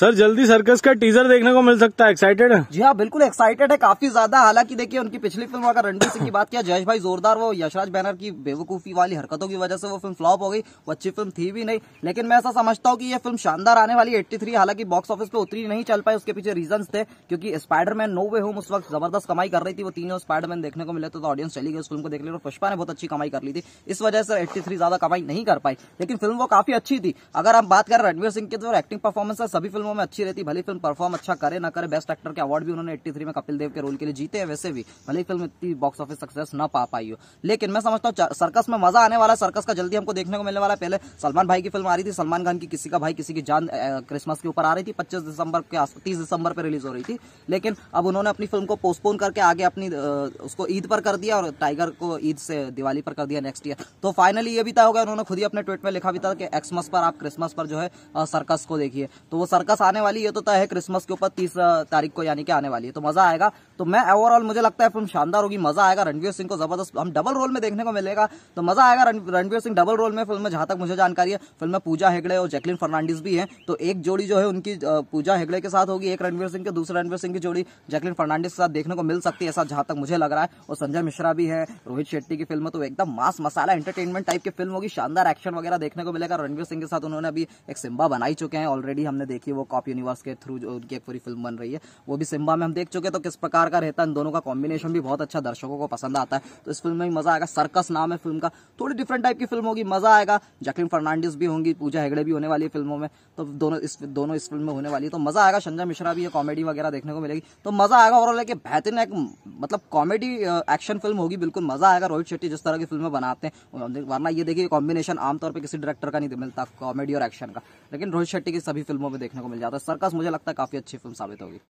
sir जल्दी circus का teaser देखने को मिल सकता है एक्साइटेड है जी हाँ बिल्कुल एक्साइटेड है काफी ज्यादा हालांकि देखिए उनकी पिछली फिल्म अगर रणबीर सिंह की बात किया जयेश भाई जोरदार वो यशराज बैनर की बेवकूफी वाली हरकतों की वजह से वो फिल्म फ्लॉप हो गई वो अच्छी फिल्म थी भी नहीं लेकिन मैं ऐसा समझता हूँ कि ये फिल्म शानदार आने वाली एट्टी थ्री हालांकि बॉक्स ऑफिस पे उतरी नहीं चल पाई उसके पीछे रीजन थे क्योंकि स्पाइडरमैन नो वे होम उस वक्त जबरदस्त कमाई कर रही थी वो तीनों स्पाइडरमैन देखने को मिले तो ऑडियंस चली गई उस फिल्म को देख ली और पुष्पा ने बहुत अच्छी कमाई कर ली थी इस वजह से एट्टी ज्यादा कमाई नहीं कर पाई लेकिन फिल्म वो काफी अच्छी थी अगर हम बात करें रणवीर सिंह की तो एक्टिंग परफॉर्मेंस सभी फिल्म फिल्मों में अच्छी रहती भले फिल्म परफॉर्म अच्छा करे ना करे बेस्ट एक्टर के अवार्ड भी उन्होंने एट्टी में कपिल देव के रोल के लिए जीते हैं वैसे भी भले फिल्म इतनी बॉक्स ऑफिस सक्सेस ना पा पाई हो लेकिन मैं समझता हूँ सर्कस में मजा आने वाला सर्कस का जल्दी हमको देखने को मिलने वाला पहले सलमान भाई की फिल्म आ रही थी सलमान खान की किसी का भाई किसी की जान क्रिसमस के ऊपर आ रही थी पच्चीस दिसंबर के तीस दिसंबर पर रिलीज हो रही थी लेकिन अब उन्होंने अपनी फिल्म को पोस्टपोन करके आगे अपनी उसको ईद पर कर दिया और टाइगर को ईद से दिवाली पर कर दिया नेक्स्ट ईयर तो फाइनली ये भी था होगा उन्होंने खुद ही अपने ट्वीट में लिखा भी था कि एक्समस पर आप क्रिसमस पर जो है सर्कस को देखिए तो वो सर्कस सर्कस आने वाली है तो तय है क्रिसमस के ऊपर तीस तारीख को यानी कि आने वाली है तो मजा आएगा तो मैं ओवरऑल मुझे लगता है फिल्म शानदार होगी मजा आएगा रणवीर सिंह को जबरदस्त हम डबल रोल में देखने को मिलेगा तो मजा आएगा रणवीर सिंह डबल रोल में फिल्म में जहां तक मुझे जानकारी है फिल्म में पूजा हेगड़े और जैकलिन फर्नांडिस भी है तो एक जोड़ी जो है उनकी पूजा हेगड़े के साथ होगी एक रणवीर सिंह के दूसरे रणवीर सिंह की जोड़ी जैकलिन फर्नांडिस के साथ देखने को मिल सकती है ऐसा जहां तक मुझे लग रहा है और संजय मिश्रा भी है रोहित शेट्टी की फिल्म तो एकदम मास मसाला एंटरटेनमेंट टाइप की फिल्म होगी शानदार एक्शन वगैरह देखने को मिलेगा रणवीर सिंह के साथ उन्होंने अभी एक सिम्बा बनाई चुके हैं ऑलरेडी हमने देखी वो कॉप यूनिवर्स के थ्रू जो उनकी एक पूरी फिल्म बन रही है वो भी सिम्बा में हम देख चुके तो किस प्रकार का रहता है दोनों का कॉम्बिनेशन भी बहुत अच्छा दर्शकों को पसंद आता है तो इस फिल्म में मजा आएगा सर्कस नाम है फिल्म का थोड़ी डिफरेंट टाइप की फिल्म होगी मजा आएगा जैकलिन फर्नांडिस भी होंगी पूजा हेगड़े भी होने वाली फिल्मों में तो दोनों इस दोनों इस फिल्म में होने वाली है तो मजा आएगा संजय मिश्रा भी कॉमेडी वगैरह देखने को मिलेगी तो मजा आएगा और लेकिन बेहतरीन एक मतलब कॉमेडी एक्शन फिल्म होगी बिल्कुल मजा आएगा रोहित शेट्टी जिस तरह की फिल्में बनाते हैं वरना ये देखिए कॉम्बिनेशन आमतौर पर किसी डायरेक्टर का नहीं मिलता कॉमेडी और एक्शन का लेकिन रोहित शेट्टी की सभी फिल्मों में देखने को को मिल जाता है सर्कस मुझे लगता है काफी अच्छी फिल्म साबित होगी